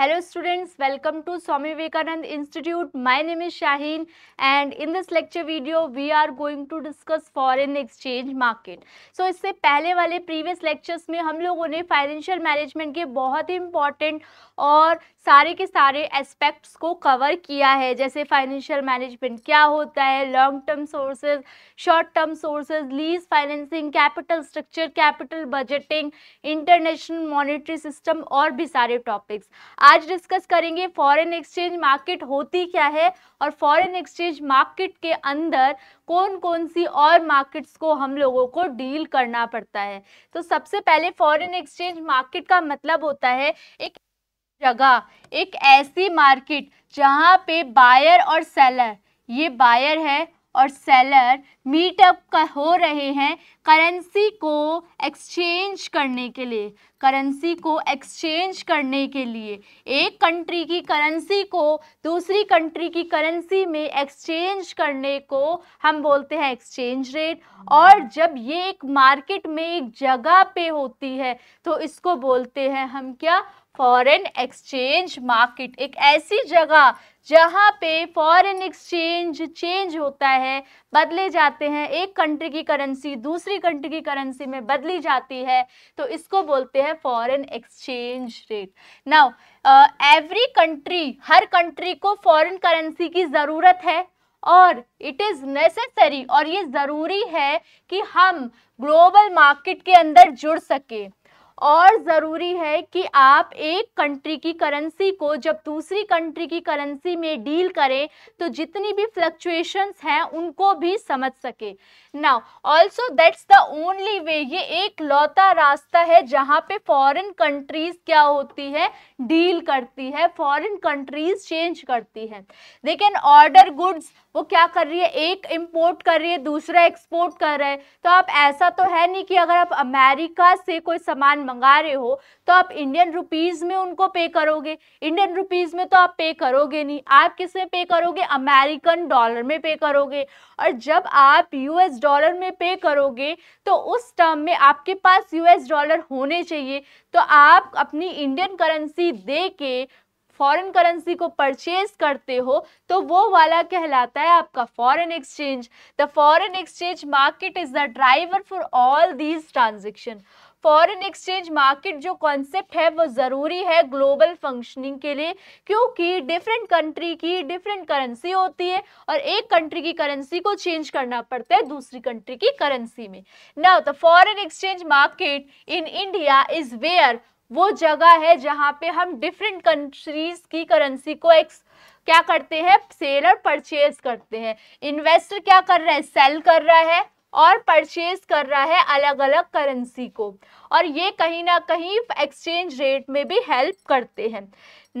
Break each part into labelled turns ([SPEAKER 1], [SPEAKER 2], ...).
[SPEAKER 1] Hello students welcome to Swami Vivekananda institute my name is Shaheen and in this lecture video we are going to discuss foreign exchange market so इससे पहले वाले previous lectures में हम लोगों ने financial management के बहुत ही इंपॉर्टेंट और सारे के सारे एस्पेक्ट्स को कवर किया है जैसे फाइनेंशियल मैनेजमेंट क्या होता है long term sources short term sources lease financing capital structure capital budgeting international monetary system और भी सारे टॉपिक्स आज डिस्कस करेंगे फॉरेन एक्सचेंज मार्केट होती क्या है और फॉरेन एक्सचेंज मार्केट के अंदर कौन कौन सी और मार्केट्स को हम लोगों को डील करना पड़ता है तो सबसे पहले फॉरेन एक्सचेंज मार्केट का मतलब होता है एक जगह एक ऐसी मार्केट जहाँ पे बायर और सेलर ये बायर है और सेलर मीटअप का हो रहे हैं करेंसी को एक्सचेंज करने के लिए करेंसी को एक्सचेंज करने के लिए एक कंट्री की करेंसी को दूसरी कंट्री की करेंसी में एक्सचेंज करने को हम बोलते हैं एक्सचेंज रेट और जब ये एक मार्केट में एक जगह पे होती है तो इसको बोलते हैं हम क्या फॉरेन एक्सचेंज मार्केट एक ऐसी जगह जहाँ पे फॉरेन एक्सचेंज चेंज होता है बदले जाते हैं एक कंट्री की करेंसी दूसरी कंट्री की करेंसी में बदली जाती है तो इसको बोलते हैं foreign exchange rate now every country हर कंट्री को फॉरेन करेंसी की ज़रूरत है और इट इज़ नेसेसरी और ये ज़रूरी है कि हम ग्लोबल मार्केट के अंदर जुड़ सकें और ज़रूरी है कि आप एक कंट्री की करेंसी को जब दूसरी कंट्री की करेंसी में डील करें तो जितनी भी फ्लक्चुएशंस हैं उनको भी समझ सके now also that's the only way ये एक लौता रास्ता है जहाँ पे फॉरेन कंट्रीज क्या होती है डील करती है फॉरेन कंट्रीज चेंज करती है लेकिन ऑर्डर गुड्स वो क्या कर रही है एक इम्पोर्ट कर रही है दूसरा एक्सपोर्ट कर रहे हैं तो आप ऐसा तो है नहीं कि अगर आप अमेरिका से कोई सामान मंगा रहे हो तो आप इंडियन रुपीज़ में उनको पे करोगे इंडियन रुपीज़ में तो आप पे करोगे नहीं आप किस में पे करोगे अमेरिकन डॉलर में पे करोगे और जब आप यूएस डॉलर में पे करोगे तो उस टर्म में आपके पास यूएस डॉलर होने चाहिए तो आप अपनी इंडियन करेंसी दे के फॉरेन करेंसी को परचेज करते हो तो वो वाला कहलाता है आपका foreign exchange the foreign exchange market is the driver for all these transaction foreign exchange market जो कॉन्सेप्ट है वो ज़रूरी है ग्लोबल फंक्शनिंग के लिए क्योंकि डिफरेंट कंट्री की डिफरेंट करेंसी होती है और एक कंट्री की करेंसी को चेंज करना पड़ता है दूसरी कंट्री की करेंसी में now the foreign exchange market in India is where वो जगह है जहाँ पे हम डिफरेंट कंट्रीज की करेंसी को एक्स क्या करते हैं सेल और परचेज करते हैं इन्वेस्टर क्या कर रहा है सेल कर रहा है और परचेज कर रहा है अलग अलग करेंसी को और ये कहीं ना कहीं एक्सचेंज रेट में भी हेल्प करते हैं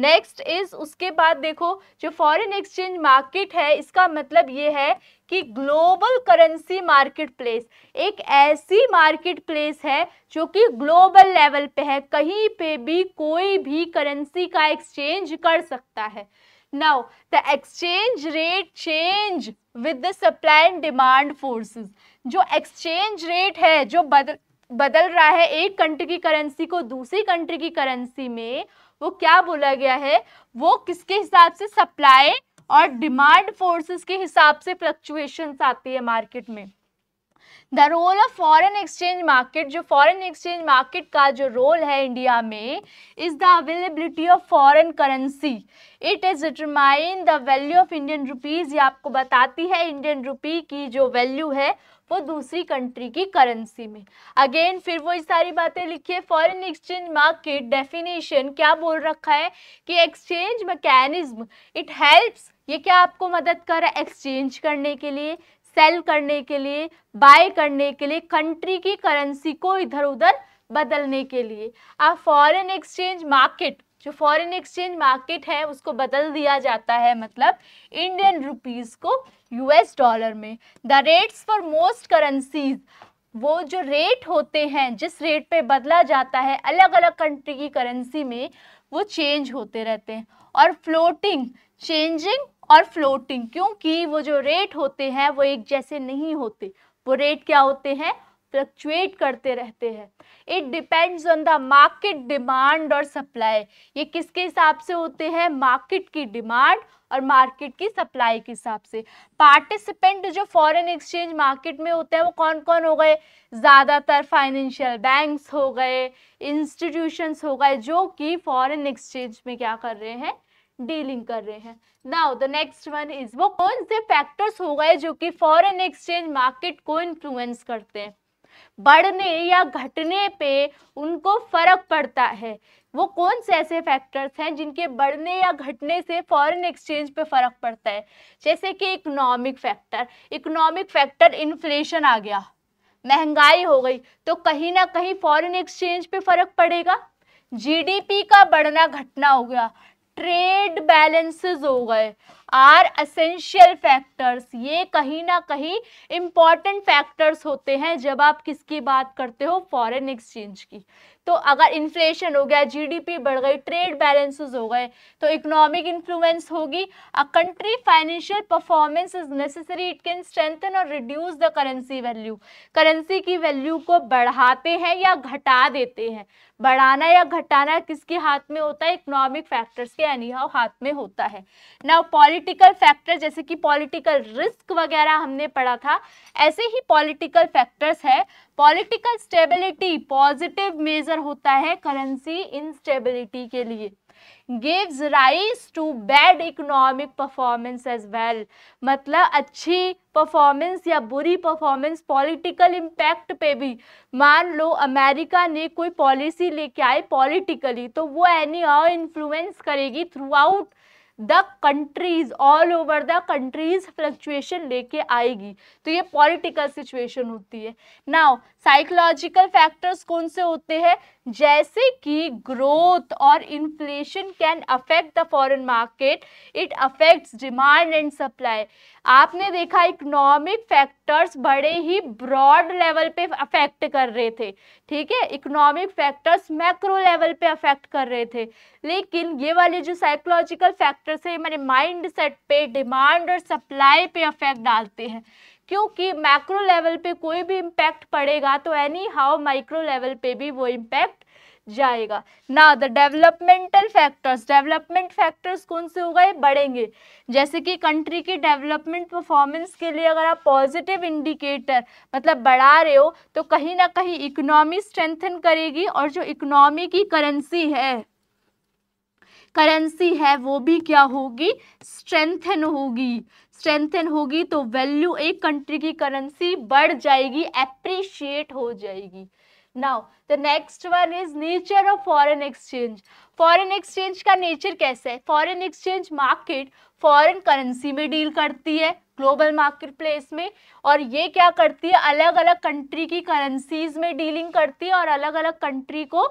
[SPEAKER 1] नेक्स्ट इज उसके बाद देखो जो फॉरेन एक्सचेंज मार्केट है इसका मतलब ये है कि ग्लोबल करेंसी मार्केट प्लेस एक ऐसी मार्केट प्लेस है जो कि ग्लोबल लेवल पे है कहीं पे भी कोई भी करेंसी का एक्सचेंज कर सकता है now the exchange rate change with the supply and demand forces जो एक्सचेंज रेट है जो बदल बदल रहा है एक कंट्री की करेंसी को दूसरी कंट्री की करेंसी में वो क्या बोला गया है वो किसके हिसाब से सप्लाई और डिमांड फोर्सेस के हिसाब से फ्लक्चुएशन आती है मार्केट में the role of foreign exchange market जो फॉरन एक्सचेंज मार्केट का जो रोल है इंडिया में is the availability of foreign currency it is determine the value of Indian rupees ये आपको बताती है इंडियन रुपी की जो वैल्यू है वो दूसरी कंट्री की करेंसी में अगेन फिर वो सारी बातें लिखी है फॉरेन एक्सचेंज मार्केट डेफिनेशन क्या बोल रखा है कि एक्सचेंज मैकेनिज्म इट हेल्प्स ये क्या आपको मदद कर रहा है एक्सचेंज करने के लिए सेल करने के लिए बाय करने के लिए कंट्री की करेंसी को इधर उधर बदलने के लिए आप फॉरेन एक्सचेंज मार्केट जो फॉरेन एक्सचेंज मार्केट है उसको बदल दिया जाता है मतलब इंडियन रुपीस को यूएस डॉलर में the rates for most currencies वो जो रेट होते हैं जिस रेट पे बदला जाता है अलग अलग कंट्री की करेंसी में वो चेंज होते रहते हैं और फ्लोटिंग चेंजिंग और फ्लोटिंग क्योंकि वो जो रेट होते हैं वो एक जैसे नहीं होते वो रेट क्या होते हैं फ्लक्चुएट करते रहते हैं it depends on the market demand और सप्लाई ये किसके हिसाब से होते हैं मार्केट की डिमांड और मार्केट की सप्लाई के हिसाब से पार्टिसिपेंट जो फॉरेन एक्सचेंज मार्केट में होते हैं वो कौन कौन हो गए ज़्यादातर फाइनेंशियल बैंक्स हो गए इंस्टीट्यूशंस हो गए जो कि फॉरेन एक्सचेंज में क्या कर रहे हैं डीलिंग कर रहे हैं now the next one is वो कौन से फैक्टर्स हो गए जो कि फॉरेन एक्सचेंज मार्केट को इन्फ्लुएंस करते हैं बढ़ने या घटने पे उनको फ़र्क पड़ता है वो कौन से ऐसे फैक्टर्स हैं जिनके बढ़ने या घटने से फॉरेन एक्सचेंज पे फ़र्क पड़ता है जैसे कि economic factor economic factor inflation आ गया महंगाई हो गई तो कहीं ना कहीं फॉरेन एक्सचेंज पे फ़र्क पड़ेगा जीडीपी का बढ़ना घटना हो गया ट्रेड बैलेंसेस हो गए आर असेंशियल फैक्टर्स ये कहीं ना कहीं इम्पॉर्टेंट फैक्टर्स होते हैं जब आप किसकी बात करते हो फॉरेन एक्सचेंज की तो अगर इन्फ्लेशन हो गया जीडीपी बढ़ गई ट्रेड बैलेंसेस हो गए तो इकोनॉमिक इन्फ्लुएंस होगी a country financial performance is necessary it can strengthen और reduce the currency value currency की वैल्यू को बढ़ाते हैं या घटा देते हैं बढ़ाना या घटाना किसके हाथ में होता है इकोनॉमिक फैक्टर्स के एनी हाथ में होता है ना पॉलिटिकल फैक्टर जैसे कि पॉलिटिकल रिस्क वगैरह हमने पढ़ा था ऐसे ही पॉलिटिकल फैक्टर्स है political stability positive major answer होता है करेंसी इनस्टेबिलिटी के लिए gives rise to bad economic performance as well मतलब अच्छी परफॉर्मेंस या बुरी परफॉर्मेंस पॉलिटिकल इम्पैक्ट पे भी मान लो अमेरिका ने कोई पॉलिसी लेके आए पॉलिटिकली तो वो एनी और इन्फ्लुएंस करेगी throughout the countries all over the countries fluctuation लेके आएगी तो ये पॉलिटिकल सिचुएशन होती है नाउ साइकोलॉजिकल फैक्टर्स कौन से होते हैं जैसे कि ग्रोथ और inflation can affect the foreign market it affects demand and supply आपने देखा इकोनॉमिक फैक्टर्स बड़े ही ब्रॉड लेवल पे अफेक्ट कर रहे थे ठीक है इकोनॉमिक फैक्टर्स मैक्रो लेवल पे अफेक्ट कर रहे थे लेकिन ये वाले जो साइकोलॉजिकल फैक्टर्स है हमारे माइंड सेट पे डिमांड और सप्लाई पे अफेक्ट डालते हैं क्योंकि मैक्रो लेवल पे कोई भी इम्पैक्ट पड़ेगा तो एनी हाउ माइक्रो लेवल पे भी वो इम्पैक्ट जाएगा ना the developmental factors development factors कौन से हो गए बढ़ेंगे जैसे कि कंट्री की डेवलपमेंट परफॉर्मेंस के लिए अगर आप पॉजिटिव इंडिकेटर मतलब बढ़ा रहे हो तो कहीं ना कहीं इकोनॉमी स्ट्रेंथन करेगी और जो इकोनॉमी की करेंसी है करेंसी है वो भी क्या होगी स्ट्रेंथन होगी स्ट्रेंथन होगी तो वैल्यू एक कंट्री की करेंसी बढ़ जाएगी एप्रिशिएट हो जाएगी now the next one is nature of foreign exchange foreign exchange का नेचर कैसा है foreign exchange market foreign currency में डील करती है ग्लोबल मार्केट प्लेस में और ये क्या करती है अलग अलग कंट्री की करेंसीज में डीलिंग करती है और अलग अलग कंट्री को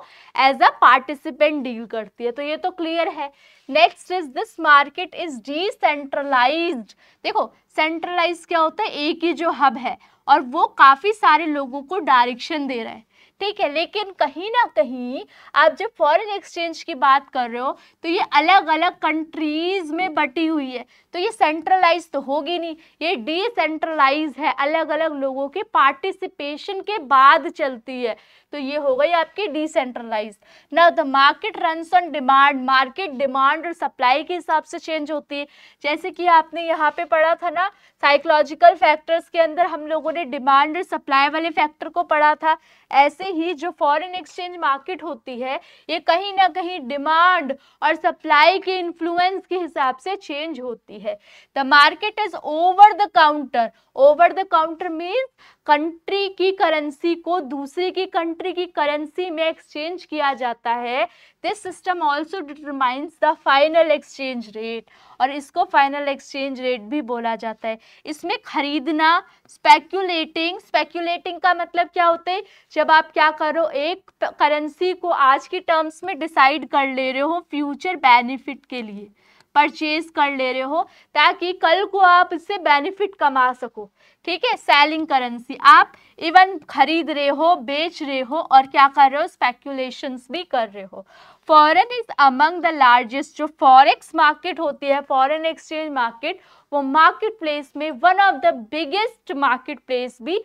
[SPEAKER 1] एज अ पार्टिसिपेंट डील करती है तो ये तो क्लियर है next is this market is decentralized देखो सेंट्रलाइज क्या होता है एक ही जो हब है और वो काफ़ी सारे लोगों को डायरेक्शन दे रहा है ठीक है लेकिन कहीं ना कहीं आप जब फॉरेन एक्सचेंज की बात कर रहे हो तो ये अलग अलग कंट्रीज में बटी हुई है तो ये सेंट्रलाइज तो होगी नहीं ये डिसेंट्रलाइज है अलग अलग लोगों के पार्टिसिपेशन के बाद चलती है तो ये हो गई आपकी डिसेंट्रलाइज ना the market runs on demand market demand और सप्लाई के हिसाब से चेंज होती है जैसे कि आपने यहाँ पे पढ़ा था ना साइकोलॉजिकल फैक्टर्स के अंदर हम लोगों ने डिमांड और सप्लाई वाले फैक्टर को पढ़ा था ऐसे ही जो फॉरेन एक्सचेंज मार्केट होती है ये कहीं ना कहीं डिमांड और सप्लाई के इन्फ्लुएंस के हिसाब से चेंज होती है है the market is over the counter over the counter means country की करेंसी को दूसरी की कंट्री की करेंसी में एक्सचेंज किया जाता है this system also determines the final exchange rate और इसको फाइनल एक्सचेंज रेट भी बोला जाता है इसमें खरीदना स्पेक्यूलेटिंग स्पेक्यूलेटिंग का मतलब क्या होता है जब आप क्या करो एक करेंसी को आज की टर्म्स में डिसाइड कर ले रहे हो फ्यूचर बेनिफिट के लिए परचेज कर ले रहे हो ताकि कल को आप इससे बेनिफिट कमा सको ठीक है सेलिंग करेंसी आप इवन खरीद रहे हो बेच रहे हो और क्या कर रहे हो स्पेक्यूलेशन भी कर रहे हो foreign is among the largest जो फॉरेक्स मार्केट होती है फॉरेन एक्सचेंज मार्केट वो मार्केट प्लेस में one of the biggest marketplace भी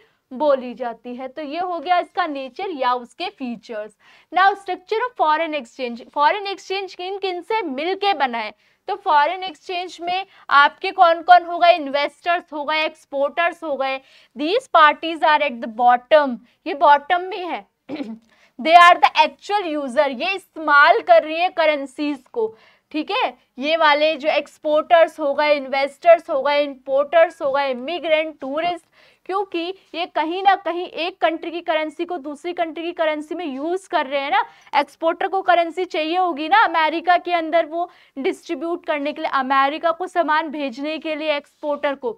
[SPEAKER 1] बोली जाती है तो ये हो गया इसका नेचर या उसके features now structure of foreign exchange foreign exchange किन किन से मिलके बनाए तो फॉरेन एक्सचेंज में आपके कौन कौन हो गए इन्वेस्टर्स हो गए एक्सपोर्टर्स हो गए these parties are at the bottom ये बॉटम में है they are the actual user ये इस्तेमाल कर रही है करेंसीज को ठीक है ये वाले जो एक्सपोर्टर्स हो गए इन्वेस्टर्स हो गए इम्पोर्टर्स हो गए इमिग्रेंट टूरिस्ट क्योंकि ये कहीं ना कहीं एक कंट्री की करेंसी को दूसरी कंट्री की करेंसी में यूज कर रहे हैं ना एक्सपोर्टर को करेंसी चाहिए होगी ना अमेरिका के अंदर वो डिस्ट्रीब्यूट करने के लिए अमेरिका को सामान भेजने के लिए एक्सपोर्टर को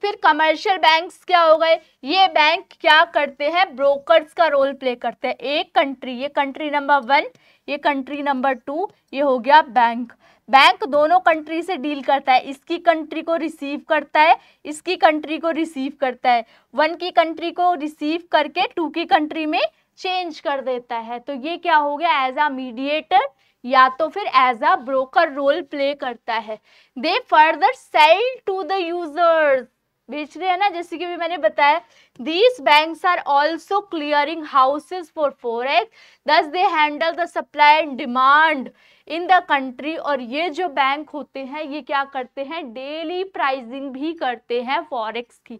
[SPEAKER 1] फिर कमर्शियल बैंक्स क्या हो गए ये बैंक क्या करते हैं ब्रोकर्स का रोल प्ले करते हैं एक कंट्री ये कंट्री नंबर वन ये कंट्री नंबर टू ये हो गया बैंक बैंक दोनों कंट्री से डील करता है इसकी कंट्री को रिसीव करता है इसकी कंट्री को रिसीव करता है वन की कंट्री को रिसीव करके टू की कंट्री में चेंज कर देता है तो ये क्या हो गया एज अ मीडिएटर या तो फिर as a broker role play करता है they further sell to the users बेच रहे हैं ना जैसे कि भी मैंने बताया these banks are also clearing houses for forex thus they handle the supply and demand in the country और ये जो बैंक होते हैं ये क्या करते हैं डेली प्राइजिंग भी करते हैं फॉरेक्स की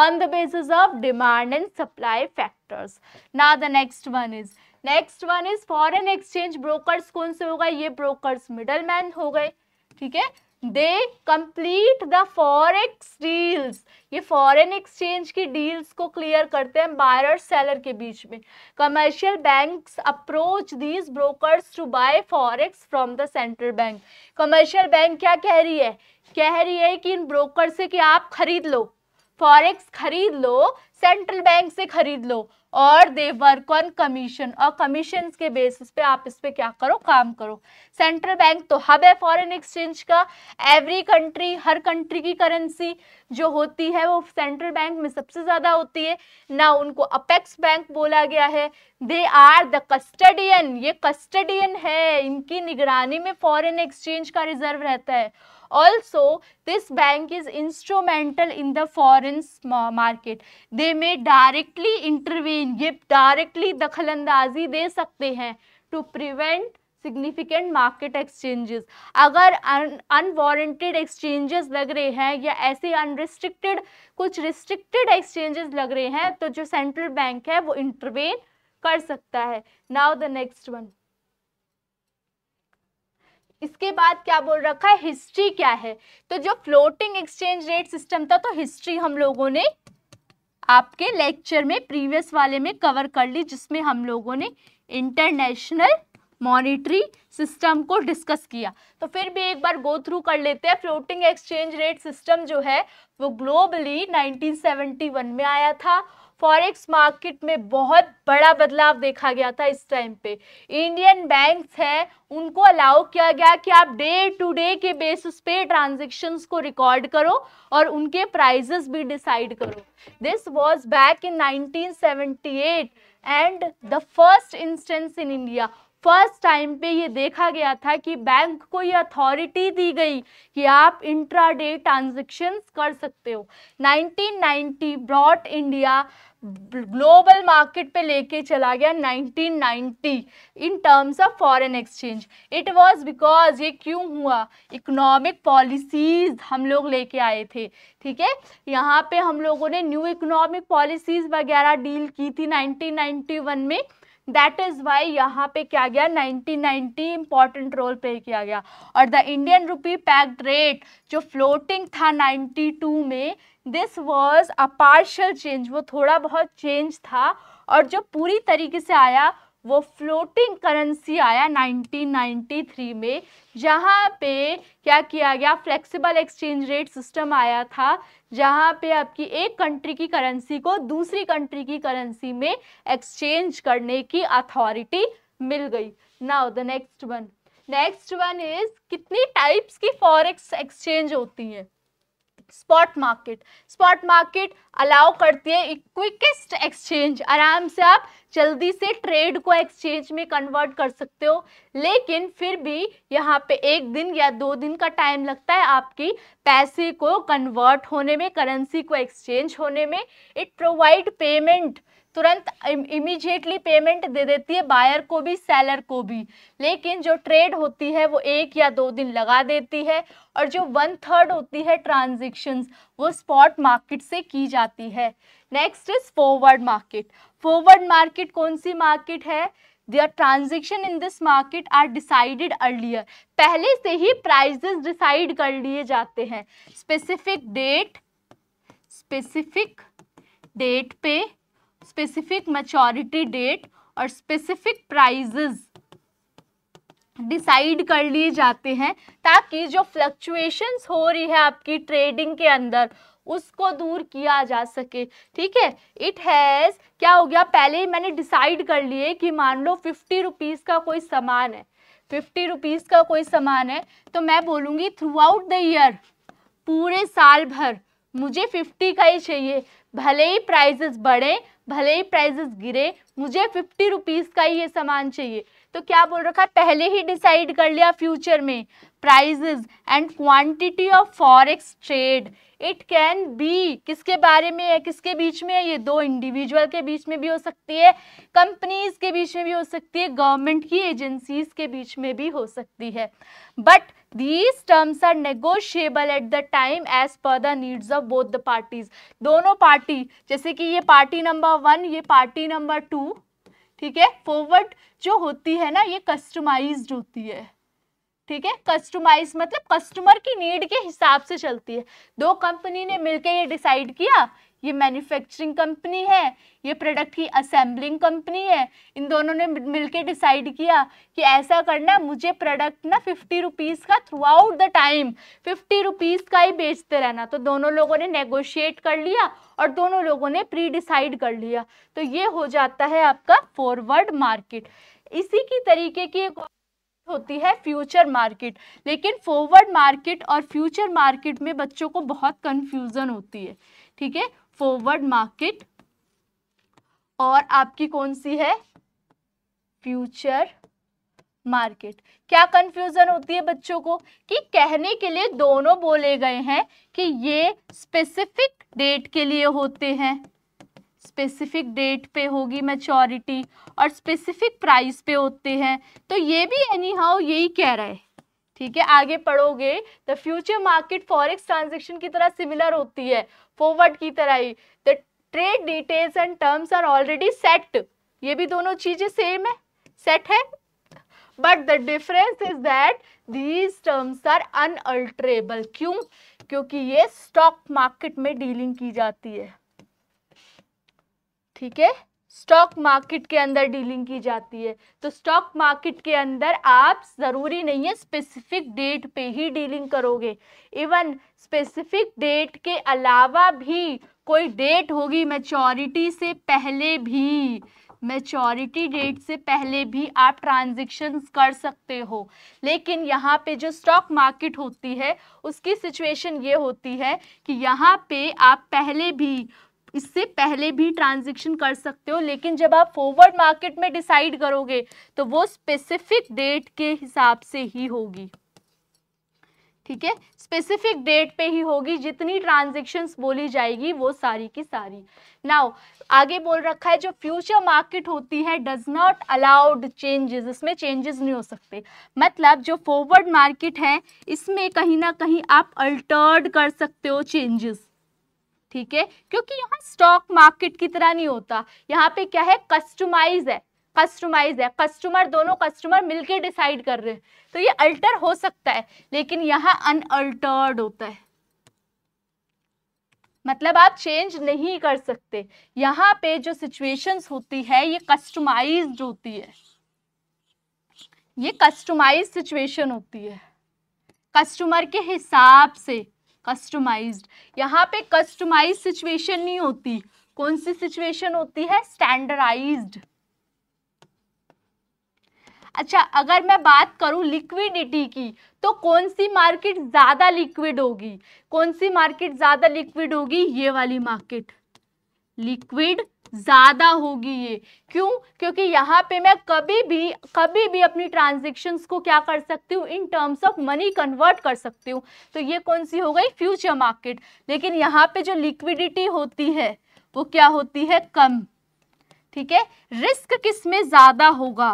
[SPEAKER 1] on the basis of demand and supply factors ना the next one is next one is foreign exchange broker कौन से होगा ये ब्रोकर मिडल मैन हो गए ठीक है they complete the forex deals ये फॉरेन एक्सचेंज की डील्स को क्लियर करते हैं बायर सेलर के बीच में commercial banks approach these brokers to buy forex from the central bank commercial bank क्या कह रही है कह रही है कि इन ब्रोकर से कि आप खरीद लो फॉरेक्स खरीद लो सेंट्रल बैंक से खरीद लो और दे वर्क ऑन कमीशन और कमीशन के बेसिस पे आप इस पर क्या करो काम करो सेंट्रल बैंक तो हब है फॉरेन एक्सचेंज का एवरी कंट्री हर कंट्री की करेंसी जो होती है वो सेंट्रल बैंक में सबसे ज़्यादा होती है ना उनको अपेक्स बैंक बोला गया है दे आर द कस्टडियन ये कस्टडियन है इनकी निगरानी में फॉरेन एक्सचेंज का रिजर्व रहता है Also, this bank is instrumental in the foreign market. They may directly intervene, ये directly अंदाजी दे सकते हैं to prevent significant market exchanges अगर अनवॉरटेड एक्सचेंजेस लग रहे हैं या ऐसे अनरिस्ट्रिक्टेड कुछ रिस्ट्रिक्टेड एक्सचेंजेस लग रहे हैं तो जो सेंट्रल बैंक है वो इंटरवेन कर सकता है नाउ द नेक्स्ट वन इसके बाद क्या बोल रखा है हिस्ट्री क्या है तो जो फ्लोटिंग एक्सचेंज रेट सिस्टम था तो हिस्ट्री हम लोगों ने आपके लेक्चर में प्रीवियस वाले में कवर कर ली जिसमें हम लोगों ने इंटरनेशनल मॉनिटरी सिस्टम को डिस्कस किया तो फिर भी एक बार गो थ्रू कर लेते हैं फ्लोटिंग एक्सचेंज रेट सिस्टम जो है वो ग्लोबली 1971 में आया था फॉरेक्स मार्केट में बहुत बड़ा बदलाव देखा गया था इस टाइम पे इंडियन बैंक्स हैं उनको अलाउ किया गया कि आप डे टू डे के बेसिस पे ट्रांजेक्शन्स को रिकॉर्ड करो और उनके प्राइजेस भी डिसाइड करो this was back in 1978 and the first instance in India first time पे ये देखा गया था कि बैंक को ये अथॉरिटी दी गई कि आप इंट्राडे ट्रांजेक्शन्स कर सकते हो 1990 ब्रॉड इंडिया ग्लोबल मार्केट पे लेके चला गया 1990 in terms of foreign exchange it was because ये क्यों हुआ इकोनॉमिक पॉलिसीज हम लोग लेके आए थे ठीक है यहाँ पे हम लोगों ने न्यू इकोनॉमिक पॉलिसीज वगैरह डील की थी 1991 में दैट इज़ वाई यहाँ पे क्या गया 1990 इंपॉर्टेंट रोल प्ले किया गया और the Indian rupee pact rate जो फ्लोटिंग था 92 में this was a partial change वो थोड़ा बहुत चेंज था और जो पूरी तरीके से आया वो फ्लोटिंग करेंसी आया 1993 में जहाँ पे क्या किया गया फ्लेक्सिबल एक्सचेंज रेट सिस्टम आया था जहाँ पे आपकी एक कंट्री की करेंसी को दूसरी कंट्री की करेंसी में एक्सचेंज करने की अथॉरिटी मिल गई now the next one next one is कितनी टाइप्स की फॉरेक्स एक्सचेंज होती हैं spot market spot market allow करती है क्विकेस्ट एक्सचेंज आराम से आप जल्दी से ट्रेड को एक्सचेंज में कन्वर्ट कर सकते हो लेकिन फिर भी यहाँ पे एक दिन या दो दिन का टाइम लगता है आपकी पैसे को कन्वर्ट होने में करेंसी को एक्सचेंज होने में इट प्रोवाइड पेमेंट तुरंत इमीजिएटली पेमेंट दे देती है बायर को भी सेलर को भी लेकिन जो ट्रेड होती है वो एक या दो दिन लगा देती है और जो वन थर्ड होती है ट्रांजेक्शन्स वो स्पॉट मार्केट से की जाती है next is forward market forward market कौन सी मार्केट है there transaction in this market are decided earlier पहले से ही प्राइजेस डिसाइड कर लिए जाते हैं स्पेसिफिक डेट स्पेसिफिक डेट पे स्पेसिफिक मेचोरिटी डेट और स्पेसिफिक प्राइजेज़ डिसाइड कर लिए जाते हैं ताकि जो फ्लक्चुएशंस हो रही है आपकी ट्रेडिंग के अंदर उसको दूर किया जा सके ठीक है इट हैज़ क्या हो गया पहले ही मैंने डिसाइड कर लिए कि मान लो फिफ्टी रुपीज़ का कोई सामान है फिफ्टी रुपीज़ का कोई सामान है तो मैं बोलूँगी थ्रू आउट द ईयर पूरे साल भर मुझे फिफ्टी का ही चाहिए भले ही प्राइजेस बढ़े भले ही प्राइजेस गिरे मुझे फिफ्टी रुपीज़ का ही ये सामान चाहिए तो क्या बोल रखा है पहले ही डिसाइड कर लिया फ्यूचर में prices and quantity of forex trade it can be किसके बारे में है किसके बीच में है ये दो इंडिविजुअल के बीच में भी हो सकती है कंपनीज के बीच में भी हो सकती है गवर्नमेंट की एजेंसीज के बीच में भी हो सकती है but these terms are negotiable at the time as per the needs of both the parties दोनों party जैसे कि ये party number वन ये party number टू ठीक है forward जो होती है ना ये customized होती है ठीक है कस्टमाइज मतलब कस्टमर की नीड के हिसाब से चलती है दो कंपनी ने मिलकर ये डिसाइड किया ये मैन्युफैक्चरिंग कंपनी है ये प्रोडक्ट की असेंबलिंग कंपनी है इन दोनों ने मिलके डिसाइड किया कि ऐसा करना मुझे प्रोडक्ट ना फिफ्टी रुपीज़ का throughout the time fifty rupees का ही बेचते रहना तो दोनों लोगों ने नेगोशिएट कर लिया और दोनों लोगों ने प्री डिसाइड कर लिया तो ये हो जाता है आपका फॉरवर्ड मार्केट इसी की तरीके की एक होती है फ्यूचर मार्केट लेकिन फॉरवर्ड मार्केट और फ्यूचर मार्केट में बच्चों को बहुत कन्फ्यूज़न होती है ठीक है फॉरवर्ड मार्केट और आपकी कौन सी है फ्यूचर मार्केट क्या कंफ्यूजन होती है बच्चों को कि कहने के लिए दोनों बोले गए हैं कि ये स्पेसिफिक डेट के लिए होते हैं स्पेसिफिक डेट पे होगी मैच्योरिटी और स्पेसिफिक प्राइस पे होते हैं तो ये भी एनी हाउ यही कह रहा है ठीक है आगे पढ़ोगे the future market forex transaction की तरह सिमिलर होती है फॉरवर्ड की तरह ही the trade details and terms are already set ये भी दोनों चीजें सेम है सेट है but the difference is that these terms are unalterable क्यों क्योंकि ये स्टॉक मार्केट में डीलिंग की जाती है ठीक है स्टॉक मार्केट के अंदर डीलिंग की जाती है तो स्टॉक मार्केट के अंदर आप ज़रूरी नहीं है स्पेसिफिक डेट पे ही डीलिंग करोगे इवन स्पेसिफिक डेट के अलावा भी कोई डेट होगी मेचोरिटी से पहले भी मेचोरिटी डेट से पहले भी आप ट्रांजेक्शन्स कर सकते हो लेकिन यहाँ पे जो स्टॉक मार्केट होती है उसकी सिचुएशन ये होती है कि यहाँ पे आप पहले भी इससे पहले भी ट्रांजेक्शन कर सकते हो लेकिन जब आप फॉरवर्ड मार्केट में डिसाइड करोगे तो वो स्पेसिफिक डेट के हिसाब से ही होगी ठीक है स्पेसिफिक डेट पे ही होगी जितनी ट्रांजेक्शन बोली जाएगी वो सारी की सारी नाउ आगे बोल रखा है जो फ्यूचर मार्केट होती है डज नॉट अलाउड चेंजेस इसमें चेंजेस नहीं हो सकते मतलब जो फॉरवर्ड मार्केट है इसमें कहीं ना कहीं आप अल्टर्ड कर सकते हो चेंजेस ठीक है क्योंकि यहाँ स्टॉक मार्केट की तरह नहीं होता यहाँ पे क्या है कस्टमाइज है कस्टमाइज है कस्टमर दोनों कस्टमर मिलके डिसाइड कर रहे हैं तो ये अल्टर हो सकता है लेकिन यहाँ अनअल्टर्ड होता है मतलब आप चेंज नहीं कर सकते यहाँ पे जो सिचुएशंस होती है ये कस्टमाइज होती है ये कस्टमाइज सिचुएशन होती है कस्टमर के हिसाब से कस्टमाइज्ड यहाँ पे कस्टमाइज सिचुएशन नहीं होती कौन सी सिचुएशन होती है स्टैंडर्डाइज्ड अच्छा अगर मैं बात करूं लिक्विडिटी की तो कौन सी मार्केट ज़्यादा लिक्विड होगी कौन सी मार्केट ज़्यादा लिक्विड होगी ये वाली मार्केट लिक्विड ज़्यादा होगी ये क्यों क्योंकि यहाँ पे मैं कभी भी कभी भी अपनी ट्रांजेक्शन्स को क्या कर सकती हूँ in terms of money convert कर सकती हूँ तो ये कौन सी हो गई फ्यूचर मार्केट लेकिन यहाँ पे जो लिक्विडिटी होती है वो क्या होती है कम ठीक है रिस्क किस में ज़्यादा होगा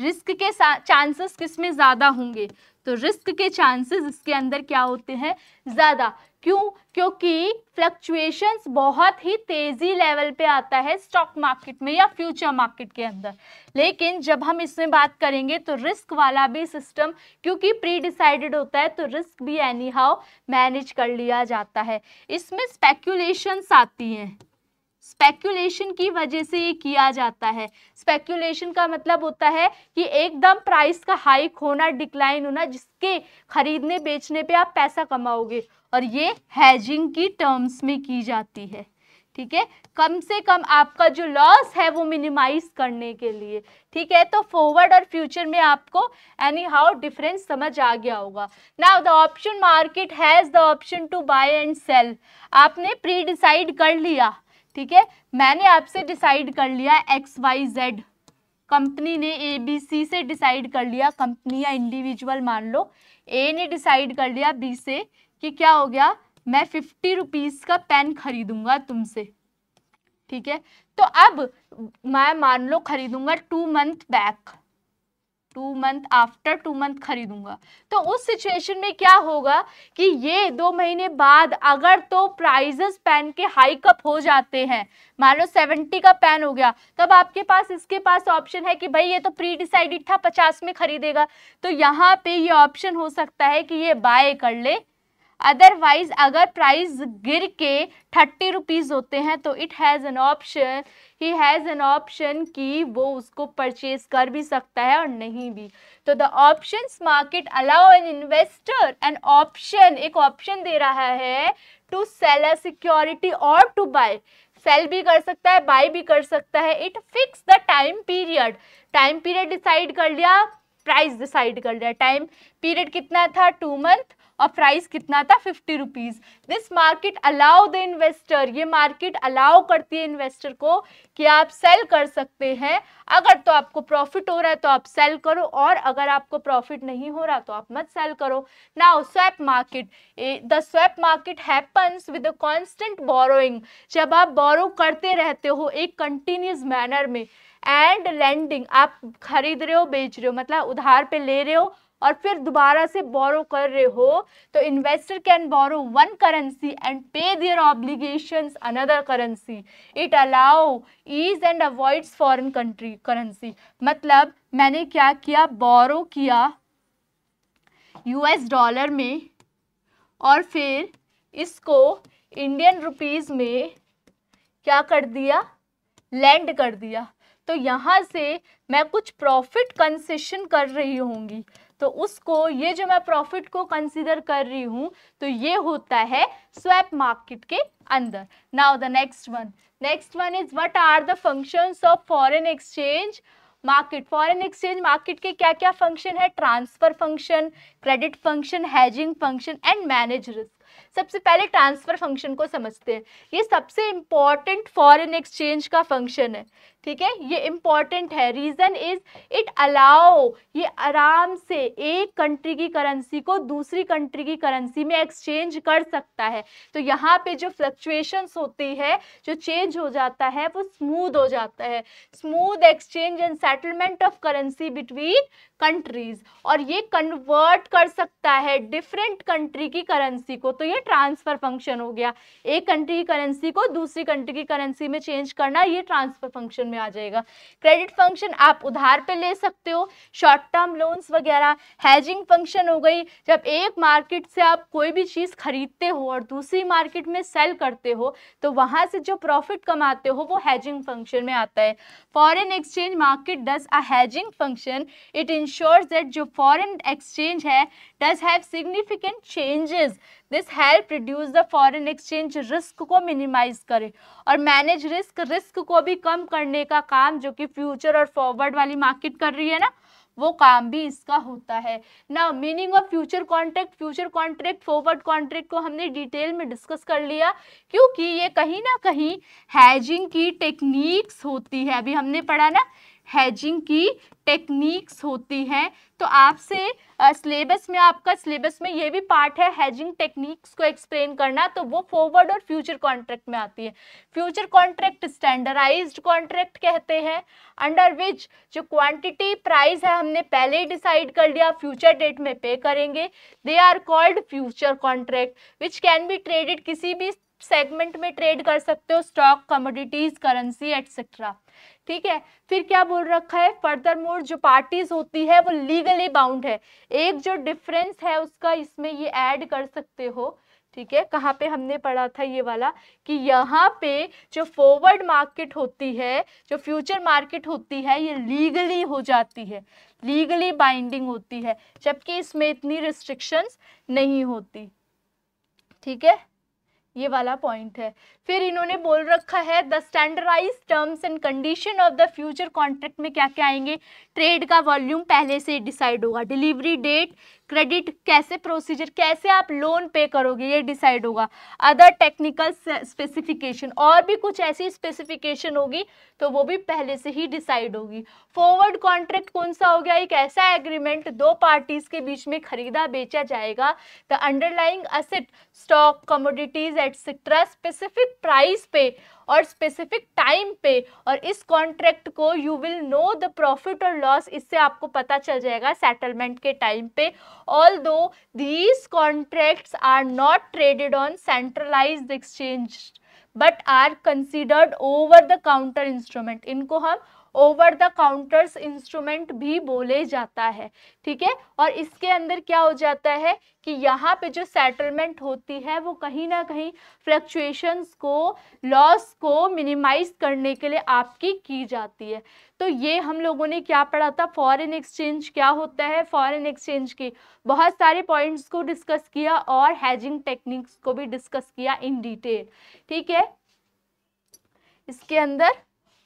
[SPEAKER 1] रिस्क के चांसेस किस में ज़्यादा होंगे तो रिस्क के चांसेस इसके अंदर क्या होते हैं ज़्यादा क्यों क्योंकि फ्लक्चुएशंस बहुत ही तेज़ी लेवल पे आता है स्टॉक मार्केट में या फ्यूचर मार्केट के अंदर लेकिन जब हम इसमें बात करेंगे तो रिस्क वाला भी सिस्टम क्योंकि प्री डिसाइडेड होता है तो रिस्क भी एनी हाउ मैनेज कर लिया जाता है इसमें स्पेक्यूलेशंस आती हैं स्पेक्यूलेशन की वजह से ये किया जाता है स्पेक्यूलेशन का मतलब होता है कि एकदम प्राइस का हाइक होना डिक्लाइन होना जिसके खरीदने बेचने पे आप पैसा कमाओगे और ये हैजिंग की टर्म्स में की जाती है ठीक है कम से कम आपका जो लॉस है वो मिनिमाइज करने के लिए ठीक है तो फॉरवर्ड और फ्यूचर में आपको एनी हाउ डिफरेंस समझ आ गया होगा now the option market has the option to buy and sell आपने प्री डिसाइड कर लिया ठीक है मैंने आपसे डिसाइड कर लिया एक्स वाई जेड कंपनी ने ए बी सी से डिसाइड कर लिया कंपनी या इंडिविजुअल मान लो ए ने डिसाइड कर लिया बी से कि क्या हो गया मैं फिफ्टी रुपीज़ का पेन खरीदूंगा तुमसे ठीक है तो अब मैं मान लो खरीदूंगा two month back two month after two month खरीदूंगा तो उस सिचुएशन में क्या होगा कि ये दो महीने बाद अगर तो प्राइजेस पेन के हाइक अप हो जाते हैं मान लो सेवेंटी का पेन हो गया तब आपके पास इसके पास ऑप्शन है कि भाई ये तो प्री डिसाइडेड था पचास में खरीदेगा तो यहाँ पे ये ऑप्शन हो सकता है कि ये बाय कर ले अदरवाइज अगर प्राइस गिर के थर्टी रुपीज़ होते हैं तो इट हैज़ एन ऑप्शन ही हैज़ एन ऑप्शन कि वो उसको परचेज कर भी सकता है और नहीं भी तो the option market allow an investor an option एक ऑप्शन दे रहा है टू सेल अ सिक्योरिटी और टू बाय सेल भी कर सकता है बाय भी कर सकता है it fix the time period time period decide कर लिया प्राइस डिसाइड कर लिया टाइम पीरियड कितना था टू मंथ और प्राइस कितना था fifty rupees this market allow the investor ये मार्केट अलाउ करती है इन्वेस्टर को कि आप सेल कर सकते हैं अगर तो आपको प्रॉफिट हो रहा है तो आप सेल करो और अगर आपको प्रॉफिट नहीं हो रहा तो आप मत सेल करो now swap market the swap market happens with a constant borrowing जब आप बोरो करते रहते हो एक कंटिन्यूस मैनर में एंड लैंडिंग आप खरीद रहे हो बेच रहे हो मतलब उधार पे ले रहे हो और फिर दोबारा से बोरो कर रहे हो तो investor can borrow one currency and pay their obligation another currency it allow ease and avoids foreign country currency मतलब मैंने क्या किया बोरो किया यूएस डॉलर में और फिर इसको इंडियन रुपीज़ में क्या कर दिया लैंड कर दिया तो यहाँ से मैं कुछ प्रॉफिट कंसेशन कर रही होंगी तो उसको ये जो मैं प्रॉफिट को कंसिडर कर रही हूँ तो ये होता है स्वैप मार्केट के अंदर now the next one next one is what are the functions of foreign exchange market foreign exchange market के क्या क्या फंक्शन है transfer function credit function hedging function and manage risk सबसे पहले ट्रांसफर फंक्शन को समझते हैं ये सबसे इंपॉर्टेंट फॉरेन एक्सचेंज का फंक्शन है ठीक है ये इम्पॉर्टेंट है रीज़न इज इट अलाउ ये आराम से एक कंट्री की करेंसी को दूसरी कंट्री की करेंसी में एक्सचेंज कर सकता है तो यहाँ पे जो फ्लक्चुएशंस होती है जो चेंज हो जाता है वो स्मूद हो जाता है smooth exchange and settlement of currency between countries और ये कन्वर्ट कर सकता है डिफरेंट कंट्री की करेंसी को तो ये ट्रांसफर फंक्शन हो गया एक कंट्री की करेंसी को दूसरी कंट्री की करेंसी में चेंज करना ये ट्रांसफर फंक्शन में आ जाएगा क्रेडिट फंक्शन आप उधार पे ले सकते हो शॉर्ट टर्म लोन्स वगैरह हैजिंग फंक्शन हो गई जब एक मार्केट से आप कोई भी चीज़ खरीदते हो और दूसरी मार्केट में सेल करते हो तो वहाँ से जो प्रॉफिट कमाते हो वो हैजिंग फंक्शन में आता है foreign exchange market does a hedging function it insures that जो फॉरन एक्सचेंज है does have significant changes this help reduce the foreign exchange risk को मिनिमाइज करे और मैनेज रिस्क रिस्क को भी कम करने का काम जो कि फ्यूचर और फॉरवर्ड वाली मार्केट कर रही है ना वो काम भी इसका होता है ना meaning of future contract future contract forward contract को हमने डिटेल में डिस्कस कर लिया क्योंकि ये कहीं ना कहीं हैजिंग की टेक्निक्स होती है अभी हमने पढ़ा ना हैजिंग की टेक्निक्स होती हैं तो आपसे सिलेबस में आपका सिलेबस में ये भी पार्ट है हैजिंग टेक्निक्स को एक्सप्लेन करना तो वो फॉरवर्ड और फ्यूचर कॉन्ट्रैक्ट में आती है फ्यूचर कॉन्ट्रैक्ट स्टैंडर्डाइज्ड कॉन्ट्रैक्ट कहते हैं अंडर विच जो क्वांटिटी प्राइस है हमने पहले ही डिसाइड कर लिया फ्यूचर डेट में पे करेंगे they are called future contract which can be traded किसी भी सेगमेंट में ट्रेड कर सकते हो स्टॉक कमोडिटीज करेंसी एटसेट्रा ठीक है फिर क्या बोल रखा है फर्दर मोर जो पार्टीज होती है वो लीगली बाउंड है एक जो डिफरेंस है उसका इसमें ये ऐड कर सकते हो ठीक है कहाँ पे हमने पढ़ा था ये वाला कि यहाँ पे जो फॉरवर्ड मार्केट होती है जो फ्यूचर मार्केट होती है ये लीगली हो जाती है लीगली बाइंडिंग होती है जबकि इसमें इतनी रिस्ट्रिक्शंस नहीं होती ठीक है ये वाला पॉइंट है फिर इन्होंने बोल रखा है the standardise terms and condition of the future contract में क्या क्या आएंगे ट्रेड का वॉल्यूम पहले से डिसाइड होगा डिलीवरी डेट क्रेडिट कैसे प्रोसीजर कैसे आप लोन पे करोगे ये डिसाइड होगा अदर टेक्निकल स्पेसिफिकेशन और भी कुछ ऐसी स्पेसिफिकेशन होगी तो वो भी पहले से ही डिसाइड होगी फॉरवर्ड कॉन्ट्रैक्ट कौन सा हो गया एक ऐसा एग्रीमेंट दो पार्टीज के बीच में खरीदा बेचा जाएगा the underlying asset stock commodities etcetera specific price पे और स्पेसिफिक टाइम पे और इस कॉन्ट्रैक्ट को you will know the profit और लॉस इससे आपको पता चल जाएगा सेटलमेंट के टाइम पे although these contracts are not traded on centralise exchange but are considered over the counter instrument इनको हम ओवर द काउंटर्स इंस्ट्रूमेंट भी बोले जाता है ठीक है और इसके अंदर क्या हो जाता है कि यहाँ पे जो सेटलमेंट होती है वो कहीं ना कहीं फ्लक्चुएशंस को लॉस को मिनिमाइज करने के लिए आपकी की जाती है तो ये हम लोगों ने क्या पढ़ा था फॉरेन एक्सचेंज क्या होता है फॉरेन एक्सचेंज की बहुत सारे पॉइंट्स को डिस्कस किया और हैजिंग टेक्निक्स को भी डिस्कस किया इन डिटेल ठीक है इसके अंदर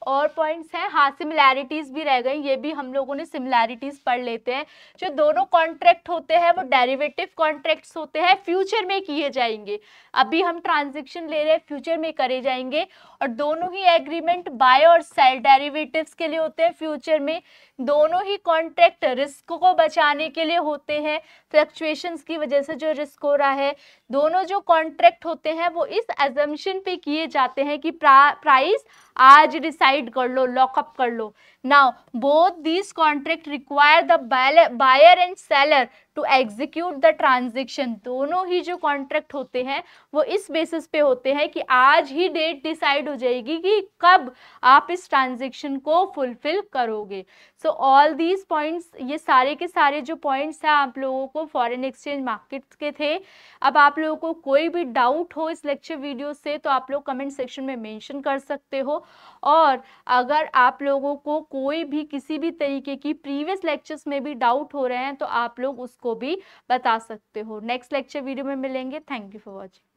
[SPEAKER 1] और पॉइंट्स हैं हाँ सिमिलैरिटीज़ भी रह गई ये भी हम लोगों ने सिमिलैरिटीज़ पढ़ लेते हैं जो दोनों कॉन्ट्रैक्ट होते हैं वो डेरिवेटिव कॉन्ट्रैक्ट्स होते हैं फ्यूचर में किए जाएंगे अभी हम ट्रांजेक्शन ले रहे हैं फ्यूचर में करे जाएंगे और दोनों ही एग्रीमेंट बाय और सेल डेरिवेटिव्स के लिए होते हैं फ्यूचर में दोनों ही कॉन्ट्रैक्ट रिस्क को बचाने के लिए होते हैं फ्लक्चुएशंस की वजह से जो रिस्क हो रहा है दोनों जो कॉन्ट्रैक्ट होते हैं वो इस एजम्पन पे किए जाते हैं कि प्रा, प्राइस आज डिसाइड कर लो लॉकअप कर लो Now, both these contract require the buyer and seller to execute the transaction. दोनों ही जो contract होते हैं वो इस basis पे होते हैं कि आज ही date decide हो जाएगी कि कब आप इस transaction को fulfill करोगे. So all these points ये सारे के सारे जो points हैं आप लोगों को foreign exchange markets के थे अब आप लोगों को कोई भी doubt हो इस lecture video से तो आप लोग comment section में mention कर सकते हो और अगर आप लोगों को कोई भी किसी भी तरीके की प्रीवियस लेक्चर्स में भी डाउट हो रहे हैं तो आप लोग उसको भी बता सकते हो नेक्स्ट लेक्चर वीडियो में मिलेंगे थैंक यू फॉर वॉचिंग